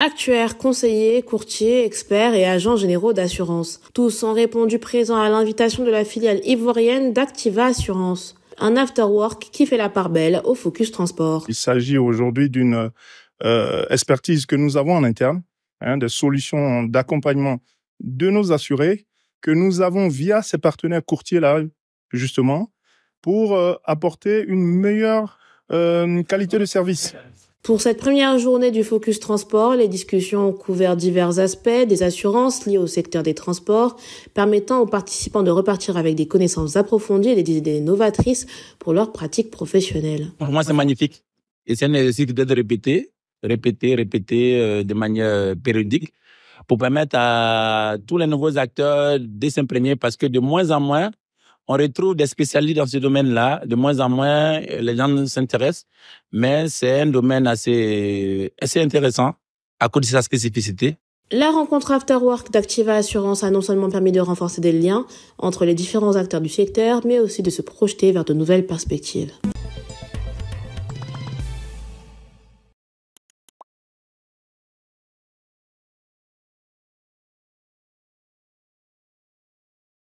Actuaires, conseillers, courtiers, experts et agents généraux d'assurance. Tous ont répondu présents à l'invitation de la filiale ivoirienne d'Activa Assurance. Un afterwork qui fait la part belle au Focus Transport. Il s'agit aujourd'hui d'une euh, expertise que nous avons en interne, hein, des solutions d'accompagnement de nos assurés que nous avons via ces partenaires courtiers-là, justement, pour euh, apporter une meilleure euh, qualité de service. Pour cette première journée du Focus Transport, les discussions ont couvert divers aspects, des assurances liées au secteur des transports, permettant aux participants de repartir avec des connaissances approfondies et des idées novatrices pour leurs pratiques professionnelles. Pour moi, c'est magnifique. Et ça nécessite d'être répété, répété, répété euh, de manière euh, périodique pour permettre à tous les nouveaux acteurs de s'imprégner parce que de moins en moins, on retrouve des spécialistes dans ce domaine-là. De moins en moins, les gens s'intéressent, mais c'est un domaine assez, assez intéressant à cause de sa spécificité. La rencontre After Work d'Activa Assurance a non seulement permis de renforcer des liens entre les différents acteurs du secteur, mais aussi de se projeter vers de nouvelles perspectives.